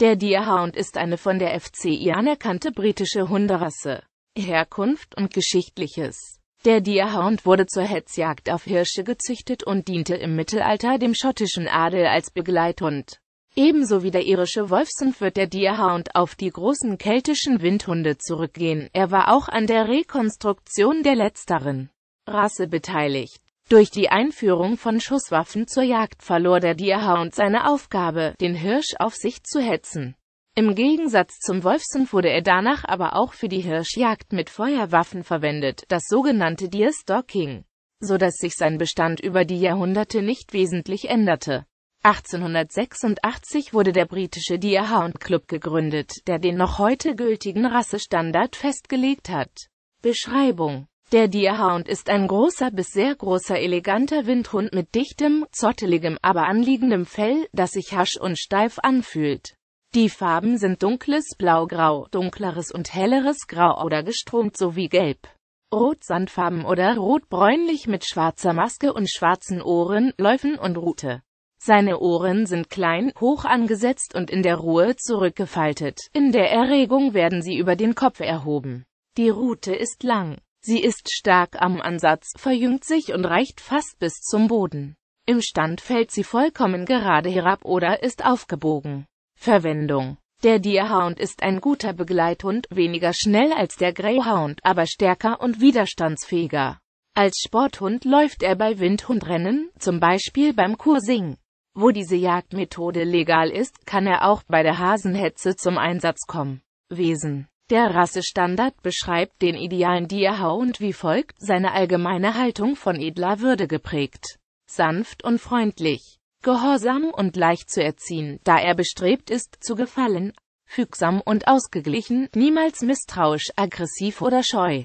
Der Deerhound ist eine von der FCI anerkannte britische Hunderasse. Herkunft und Geschichtliches Der Deerhound wurde zur Hetzjagd auf Hirsche gezüchtet und diente im Mittelalter dem schottischen Adel als Begleithund. Ebenso wie der irische Wolfshund wird der Deerhound auf die großen keltischen Windhunde zurückgehen. Er war auch an der Rekonstruktion der letzteren Rasse beteiligt. Durch die Einführung von Schusswaffen zur Jagd verlor der Deerhound seine Aufgabe, den Hirsch auf sich zu hetzen. Im Gegensatz zum Wolfshund wurde er danach aber auch für die Hirschjagd mit Feuerwaffen verwendet, das sogenannte Deerstalking, so dass sich sein Bestand über die Jahrhunderte nicht wesentlich änderte. 1886 wurde der britische Deerhound Club gegründet, der den noch heute gültigen Rassestandard festgelegt hat. Beschreibung der Deerhound ist ein großer bis sehr großer eleganter Windhund mit dichtem, zotteligem, aber anliegendem Fell, das sich hasch und steif anfühlt. Die Farben sind dunkles Blaugrau, dunkleres und helleres Grau oder gestromt sowie Gelb. Rot-Sandfarben oder rotbräunlich mit schwarzer Maske und schwarzen Ohren, Läufen und Rute. Seine Ohren sind klein, hoch angesetzt und in der Ruhe zurückgefaltet. In der Erregung werden sie über den Kopf erhoben. Die Rute ist lang. Sie ist stark am Ansatz, verjüngt sich und reicht fast bis zum Boden. Im Stand fällt sie vollkommen gerade herab oder ist aufgebogen. Verwendung Der Deerhound ist ein guter Begleithund, weniger schnell als der Greyhound, aber stärker und widerstandsfähiger. Als Sporthund läuft er bei Windhundrennen, zum Beispiel beim Kursing. Wo diese Jagdmethode legal ist, kann er auch bei der Hasenhetze zum Einsatz kommen. Wesen der Rassestandard beschreibt den idealen und wie folgt, seine allgemeine Haltung von edler Würde geprägt, sanft und freundlich, gehorsam und leicht zu erziehen, da er bestrebt ist, zu gefallen, fügsam und ausgeglichen, niemals misstrauisch, aggressiv oder scheu.